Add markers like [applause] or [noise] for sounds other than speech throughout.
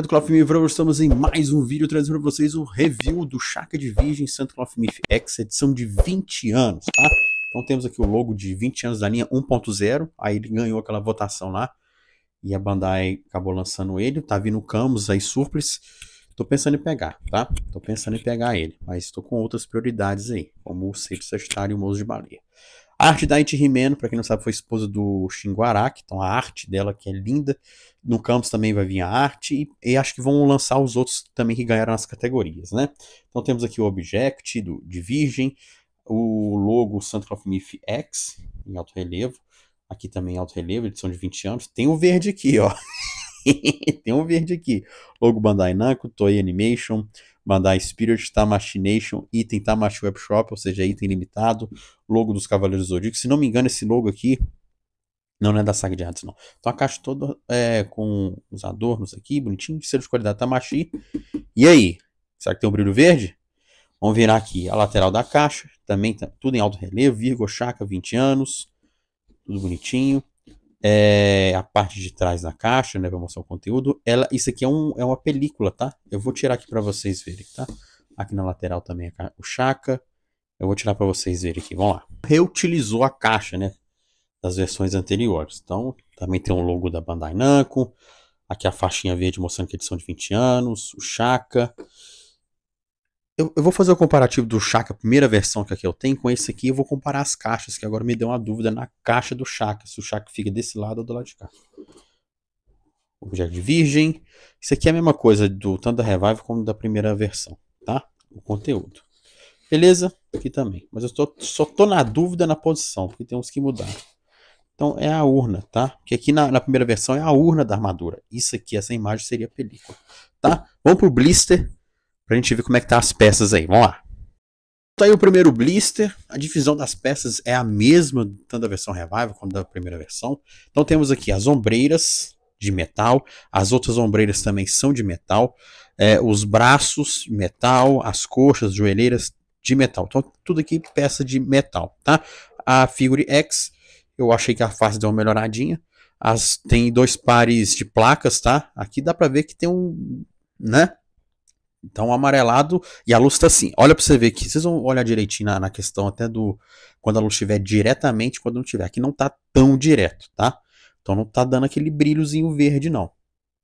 do Cloth Me Brothers, estamos em mais um vídeo trazendo para vocês o review do Chaka de Virgem Santo Cloth Mif X, edição de 20 anos, tá? Então temos aqui o logo de 20 anos da linha 1.0, aí ele ganhou aquela votação lá e a Bandai acabou lançando ele, tá vindo o Camus aí, Surpris, tô pensando em pegar, tá? Tô pensando em pegar ele, mas tô com outras prioridades aí, como o Seito Sagitário e o Moço de Baleia. A arte da Inti Rimeno, para quem não sabe, foi esposa do Xinguarac, então a arte dela que é linda. No campus também vai vir a arte e, e, acho que vão lançar os outros também que ganharam as categorias, né? Então temos aqui o Object do, de Virgem, o logo Santa Miff X em alto relevo, aqui também alto relevo, edição de 20 anos. Tem o verde aqui, ó. [laughs] tem um verde aqui. Logo Bandai Namco, Toei Animation, Bandai Spirit, Nation, item Tamashii Webshop, ou seja, item limitado. Logo dos Cavaleiros do Zodíaco. Se não me engano, esse logo aqui não, não é da saga de Hades, não. Então a caixa toda é com os adornos aqui, bonitinho, selo de qualidade Tamashi. E aí? Será que tem um brilho verde? Vamos virar aqui a lateral da caixa, também tá, tudo em alto relevo, Virgo Chaka, 20 anos, tudo bonitinho é, a parte de trás da caixa, né, para mostrar o conteúdo, ela, isso aqui é, um, é uma película, tá? Eu vou tirar aqui para vocês verem, tá? Aqui na lateral também é o chaca. Eu vou tirar para vocês verem aqui, vamos lá. Reutilizou a caixa, né, das versões anteriores. Então, também tem um logo da Bandai Namco, aqui a faixinha verde mostrando que é eles são de 20 anos, o chaca. Eu, eu, vou fazer o comparativo do Chaka, é a primeira versão que aqui eu tenho, com esse aqui. Eu vou comparar as caixas, que agora me deu uma dúvida na caixa do Chaka, é se o Chaka fica desse lado ou do lado de cá. Objeto de virgem. Isso aqui é a mesma coisa do tanto da Revive como da primeira versão, tá? O conteúdo. Beleza? Aqui também. Mas eu tô, só tô na dúvida na posição, porque tem uns que mudar. Então é a urna, tá? Porque aqui na, na, primeira versão é a urna da armadura. Isso aqui, essa imagem seria a película, tá? Vamos pro blister. Pra gente ver como é que tá as peças aí. Vamos lá. Tá aí o primeiro blister. A divisão das peças é a mesma, tanto da versão Revival quanto da primeira versão. Então temos aqui as ombreiras de metal. As outras ombreiras também são de metal. É, os braços de metal, as coxas, joelheiras de metal. Então tudo aqui peça de metal, tá? A Figure X, eu achei que a face deu uma melhoradinha. As, tem dois pares de placas, tá? Aqui dá pra ver que tem um, né? Então, o amarelado e a luz está assim. Olha para você ver aqui. Vocês vão olhar direitinho na, na, questão até do quando a luz estiver diretamente, quando não estiver, Aqui não tá tão direto, tá? Então não tá dando aquele brilhozinho verde não.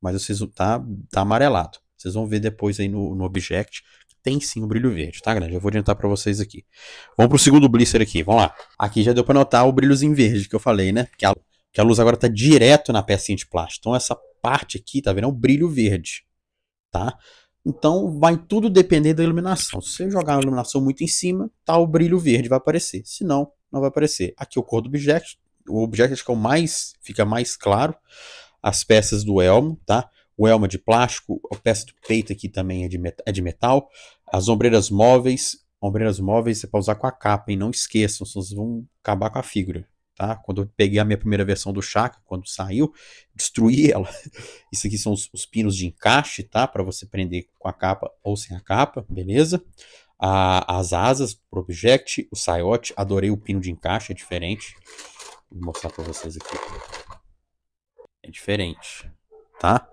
Mas vocês tá tá amarelado. Vocês vão ver depois aí no, no Object tem sim o um brilho verde, tá, grande? Eu vou adiantar para vocês aqui. Vamos pro segundo blister aqui, vamos lá. Aqui já deu para notar o brilhozinho verde que eu falei, né? Que a, que a luz agora tá direto na pecinha de plástico. Então essa parte aqui, tá vendo? É um brilho verde, tá? Então vai tudo depender da iluminação. Se você jogar a iluminação muito em cima, tá o brilho verde vai aparecer. Se não, não vai aparecer. Aqui é o cor do objeto. O objeto acho que é o mais fica mais claro. As peças do elmo, tá? O elmo é de plástico, a peça do peito aqui também é de, é de metal. As ombreiras móveis, ombreiras móveis é para usar com a capa, e não esqueçam, vocês vão acabar com a figura. Tá? Quando eu peguei a minha primeira versão do Chakra, quando saiu, destruí ela. [laughs] Isso aqui são os, os pinos de encaixe, tá? Para você prender com a capa ou sem a capa, beleza? A, as asas pro Object, o saiote, adorei o pino de encaixe, é diferente. Vou mostrar para vocês aqui. É diferente, tá?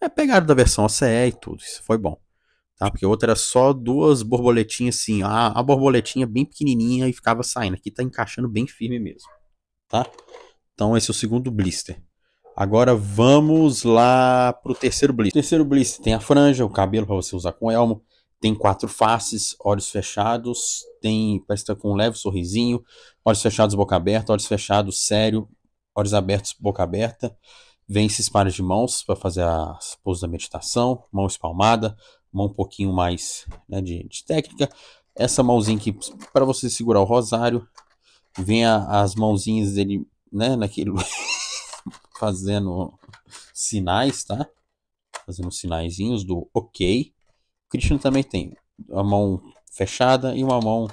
É pegado da versão OCE e tudo, isso foi bom. Tá? Porque a outra era só duas borboletinhas assim, a, a borboletinha bem pequenininha e ficava saindo. Aqui tá encaixando bem firme mesmo tá? Então esse é o segundo blister. Agora vamos lá pro terceiro blister. O terceiro blister tem a franja, o cabelo para você usar com elmo, tem quatro faces, olhos fechados, tem parece com um leve sorrisinho, olhos fechados, boca aberta, olhos fechados, sério, olhos abertos, boca aberta. Vem esses pares de mãos para fazer as poses da meditação, mão espalmada, mão um pouquinho mais né, de, de técnica. Essa mãozinha aqui para você segurar o rosário, vem as mãozinhas dele, né, naquele [laughs] fazendo sinais, tá? Fazendo sinaizinhos do OK. O Christian também tem a mão fechada e uma mão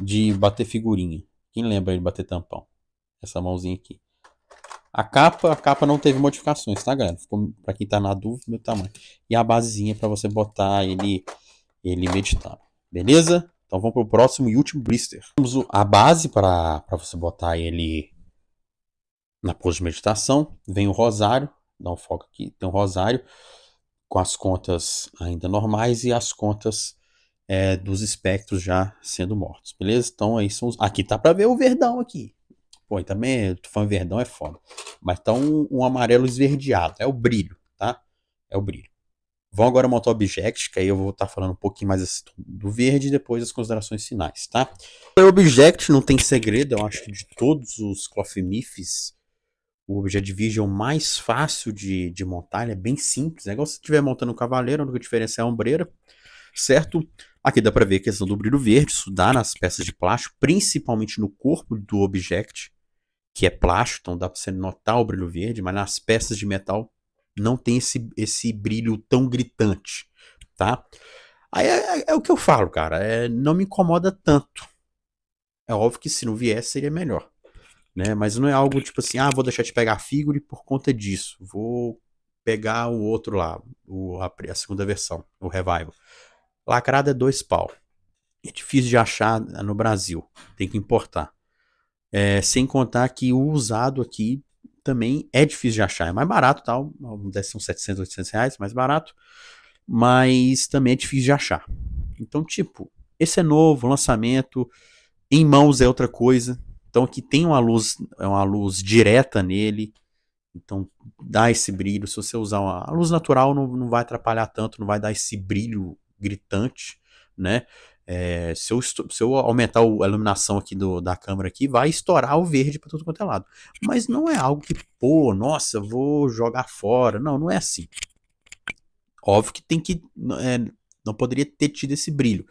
de bater figurinha. Quem lembra de bater tampão? Essa mãozinha aqui. A capa, a capa não teve modificações, tá, galera? Ficou para quem tá na dúvida, meu tamanho. E a basezinha para você botar ele ele meditar. Beleza? Então vamos para o próximo e último blister. Temos a base para você botar ele na pose de meditação. Vem o rosário, dá um foco aqui, tem um rosário com as contas ainda normais e as contas é, dos espectros já sendo mortos, beleza? Então aí são os... Aqui tá para ver o verdão aqui. Pô, e também tufão verdão é foda. Mas tá um, um amarelo esverdeado, é o brilho, tá? É o brilho. Vão agora montar o Object, que aí eu vou estar tá falando um pouquinho mais do verde e depois as considerações finais, tá? O Object não tem segredo, eu acho que de todos os Clothmifs, o Object Vision é o mais fácil de, de montar, ele é bem simples. É igual se estiver montando um cavaleiro, a única diferença é a ombreira, certo? Aqui dá para ver a questão do brilho verde, isso dá nas peças de plástico, principalmente no corpo do Object, que é plástico, então dá para você notar o brilho verde, mas nas peças de metal não tem esse, esse brilho tão gritante, tá? Aí é, é, é o que eu falo, cara, é, não me incomoda tanto. É óbvio que se não viesse seria melhor, né? Mas não é algo tipo assim, ah, vou deixar de pegar a figure por conta disso, vou pegar o outro lá, o, a, a segunda versão, o Revival. Lacrado é dois pau. É difícil de achar no Brasil, tem que importar. É, sem contar que o usado aqui também é difícil de achar, é mais barato, tal, tá? um desses são 700, 800 reais, mais barato, mas também é difícil de achar. Então, tipo, esse é novo, lançamento, em mãos é outra coisa, então aqui tem uma luz, é uma luz direta nele, então dá esse brilho, se você usar uma a luz natural não, não vai atrapalhar tanto, não vai dar esse brilho gritante, né? É, se, eu, se, eu, aumentar a iluminação aqui do, da câmera aqui, vai estourar o verde para todo quanto é lado. Mas não é algo que, pô, nossa, vou jogar fora. Não, não é assim. Óbvio que tem que. É, não poderia ter tido esse brilho,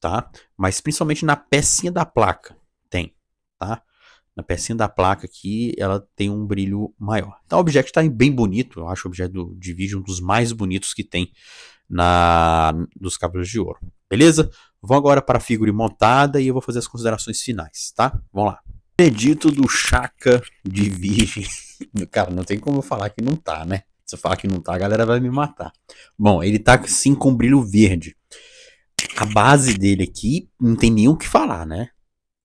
tá? Mas principalmente na pecinha da placa tem, tá? Na pecinha da placa aqui, ela tem um brilho maior. Então o objeto está bem bonito, eu acho o objeto do Division um dos mais bonitos que tem na dos cabos de ouro. Beleza? vou agora para a figura montada e eu vou fazer as considerações finais, tá? Vamos lá. Benedito do Chaka de Virgem. [laughs] Cara, não tem como eu falar que não tá, né? Se eu falar que não tá, a galera vai me matar. Bom, ele tá sim com brilho verde. A base dele aqui não tem nenhum que falar, né?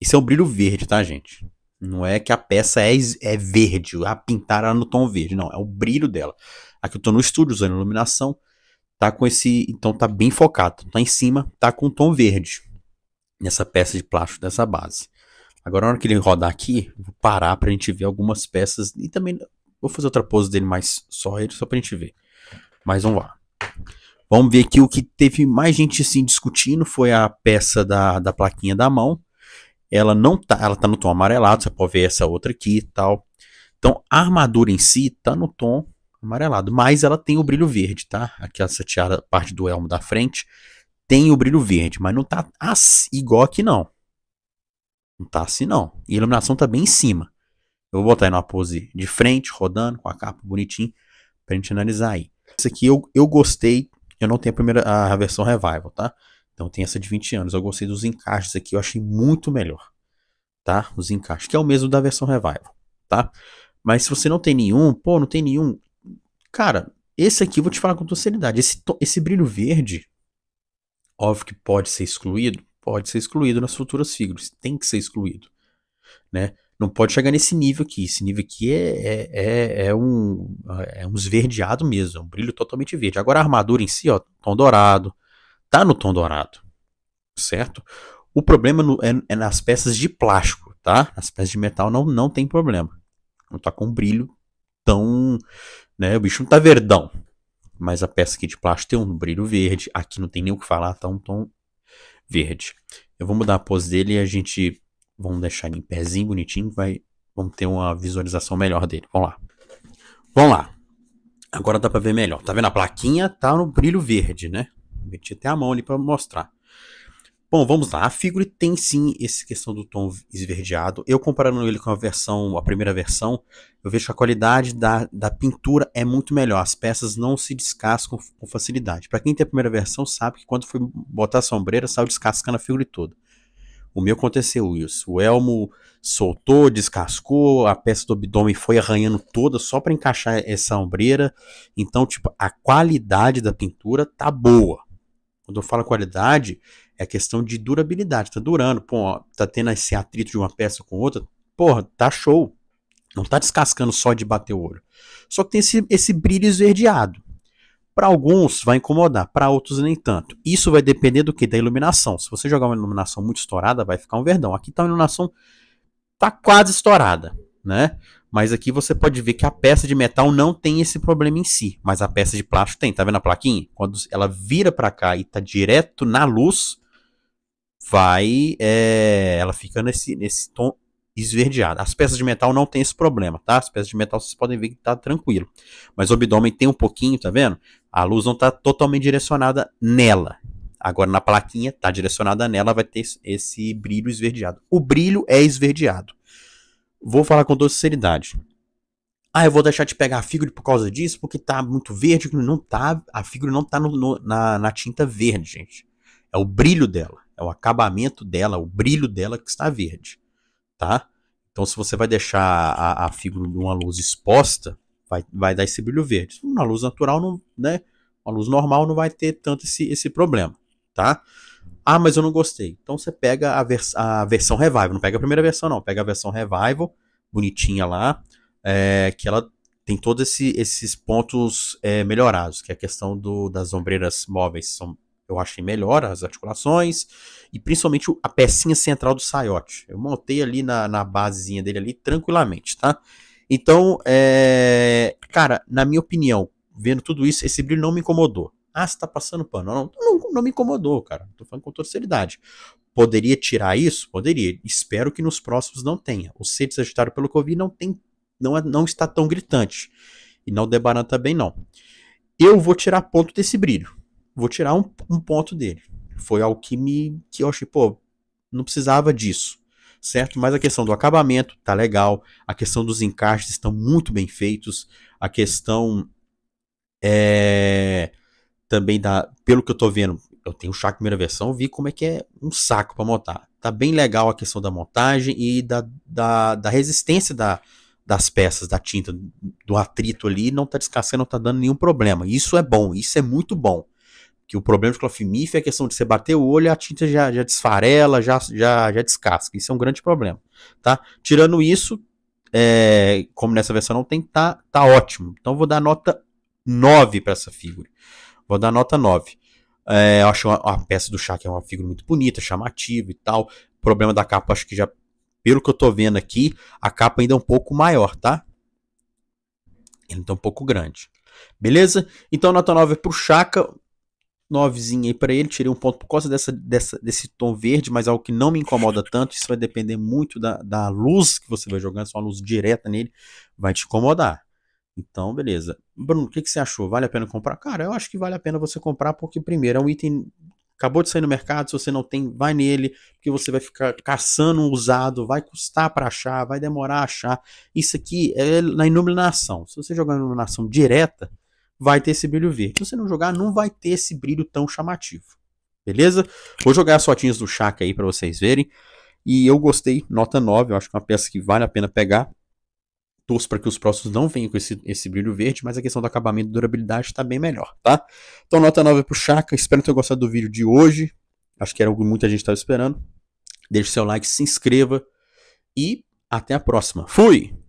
Isso é o brilho verde, tá, gente? Não é que a peça é, é verde, a ah, pintar ela no tom verde, não. É o brilho dela. Aqui eu tô no estúdio usando iluminação tá com esse, então tá bem focado, tá em cima, tá com tom verde nessa peça de plástico dessa base. Agora, na hora que ele rodar aqui, vou parar pra gente ver algumas peças e também vou fazer outra pose dele mas só ele, só pra gente ver. Mas vamos lá. Vamos ver aqui o que teve mais gente assim discutindo foi a peça da, da plaquinha da mão. Ela não tá, ela tá no tom amarelado, você pode ver essa outra aqui e tal. Então, a armadura em si tá no tom amarelado. Mas ela tem o brilho verde, tá? Aqui essa tiara, parte do elmo da frente, tem o brilho verde, mas não tá assim, igual aqui não. Não tá assim não. E a iluminação tá bem em cima. Eu vou botar aí numa pose de frente, rodando, com a capa bonitinho, pra gente analisar aí. Isso aqui eu, eu gostei, eu não tenho a primeira a versão Revival, tá? Então tem essa de 20 anos. Eu gostei dos encaixes aqui, eu achei muito melhor, tá? Os encaixes, que é o mesmo da versão Revival, tá? Mas se você não tem nenhum, pô, não tem nenhum, Cara, esse aqui vou te falar com toda seriedade. Esse, esse brilho verde, óbvio que pode ser excluído, pode ser excluído nas futuras figuras, tem que ser excluído, né? Não pode chegar nesse nível aqui. Esse nível aqui é, é, é, é, um, é um esverdeado mesmo, é um brilho totalmente verde. Agora a armadura em si, ó, tom dourado, tá no tom dourado, certo? O problema no, é, é, nas peças de plástico, tá? As peças de metal não, não tem problema. Não tá com um brilho tão né? O bicho não tá verdão. Mas a peça aqui de plástico tem um brilho verde. Aqui não tem nem o que falar, tá um tom verde. Eu vou mudar a pose dele e a gente... Vamos deixar ele em pezinho, bonitinho. Vai... Vamos ter uma visualização melhor dele. Vamos lá. Vamos lá. Agora dá pra ver melhor. Tá vendo a plaquinha? Tá no brilho verde, né? Meti até a mão ali pra mostrar. Bom, vamos lá. A Figure tem sim essa questão do tom esverdeado. Eu comparando ele com a versão, a primeira versão, eu vejo que a qualidade da, da pintura é muito melhor. As peças não se descascam com facilidade. Para quem tem a primeira versão sabe que quando foi botar a sombreira saiu descascando a figure toda. O meu aconteceu isso. O elmo soltou, descascou, a peça do abdômen foi arranhando toda só para encaixar essa ombreira. Então, tipo, a qualidade da pintura tá boa, quando eu falo qualidade, é questão de durabilidade. Tá durando, pô, ó, tá tendo esse atrito de uma peça com outra. Porra, tá show. Não tá descascando só de bater o olho. Só que tem esse, esse brilho esverdeado. Para alguns vai incomodar, para outros nem tanto. Isso vai depender do que? Da iluminação. Se você jogar uma iluminação muito estourada, vai ficar um verdão. Aqui tá uma iluminação tá quase estourada, né? Mas aqui você pode ver que a peça de metal não tem esse problema em si, mas a peça de plástico tem. Tá vendo a plaquinha? Quando ela vira para cá e tá direto na luz, vai, é, ela fica nesse, nesse tom esverdeado. As peças de metal não tem esse problema, tá? As peças de metal vocês podem ver que tá tranquilo. Mas o abdômen tem um pouquinho, tá vendo? A luz não tá totalmente direcionada nela. Agora na plaquinha tá direcionada nela, vai ter esse brilho esverdeado. O brilho é esverdeado. Vou falar com toda sinceridade. Ah, eu vou deixar de pegar a figura por causa disso, porque tá muito verde. Não tá, a figura não tá no, no, na, na tinta verde, gente. É o brilho dela, é o acabamento dela, é o brilho dela que está verde, tá? Então, se você vai deixar a, a figura numa luz exposta, vai, vai dar esse brilho verde. Uma luz natural, não, né? Uma luz normal não vai ter tanto esse, esse problema, tá? Ah, mas eu não gostei. Então você pega a, vers a versão Revival. Não pega a primeira versão, não. Pega a versão Revival, bonitinha lá, é, que ela tem todos esse, esses pontos é, melhorados, que é a questão do, das ombreiras móveis. São, eu achei melhor as articulações e principalmente a pecinha central do saiote. Eu montei ali na, na basezinha dele ali tranquilamente, tá? Então, é, cara, na minha opinião, vendo tudo isso, esse brilho não me incomodou. Ah, você tá passando pano. Não, não, não me incomodou, cara. Tô falando com toda seriedade. Poderia tirar isso? Poderia. Espero que nos próximos não tenha. O ser agitado pelo Covid não tem, não, é, não está tão gritante. E não debaranta bem não. Eu vou tirar ponto desse brilho. Vou tirar um, um ponto dele. Foi algo que me. que eu achei, pô, não precisava disso certo? Mas a questão do acabamento tá legal, a questão dos encaixes estão muito bem feitos, a questão é, também da, pelo que eu tô vendo, eu tenho o chá primeira versão, vi como é que é um saco para montar. Tá bem legal a questão da montagem e da, da, da resistência da, das peças, da tinta, do atrito ali, não tá descascando, não tá dando nenhum problema. Isso é bom, isso é muito bom. Que o problema de clofimif é a questão de você bater o olho, a tinta já, já desfarela, já, já, já descasca. Isso é um grande problema, tá? Tirando isso, é, como nessa versão não tem, tá, tá ótimo. Então vou dar nota 9 para essa figura. Vou dar nota 9. É, eu acho a, peça do Chaka é uma figura muito bonita, chamativa e tal. O problema da capa, acho que já, pelo que eu tô vendo aqui, a capa ainda é um pouco maior, tá? Ele tá um pouco grande. Beleza? Então, nota 9 pro Chaka. novezinha aí para ele. Tirei um ponto por causa dessa, dessa, desse tom verde, mas é algo que não me incomoda tanto. Isso vai depender muito da, da luz que você vai jogando. Se uma luz direta nele, vai te incomodar. Então, beleza. Bruno, o que, que você achou? Vale a pena comprar? Cara, eu acho que vale a pena você comprar, porque, primeiro, é um item acabou de sair no mercado, se você não tem, vai nele, porque você vai ficar caçando um usado, vai custar para achar, vai demorar a achar. Isso aqui é na iluminação. Se você jogar iluminação direta, vai ter esse brilho verde. Se você não jogar, não vai ter esse brilho tão chamativo. Beleza? Vou jogar as fotinhas do Chaka aí para vocês verem. E eu gostei, nota 9, eu acho que é uma peça que vale a pena pegar torço para que os próximos não venham com esse, esse brilho verde, mas a questão do acabamento e durabilidade está bem melhor, tá? Então nota 9 o Chaka, espero que tenha gostado do vídeo de hoje, acho que era algo que muita gente estava esperando. Deixe seu like, se inscreva e até a próxima. Fui!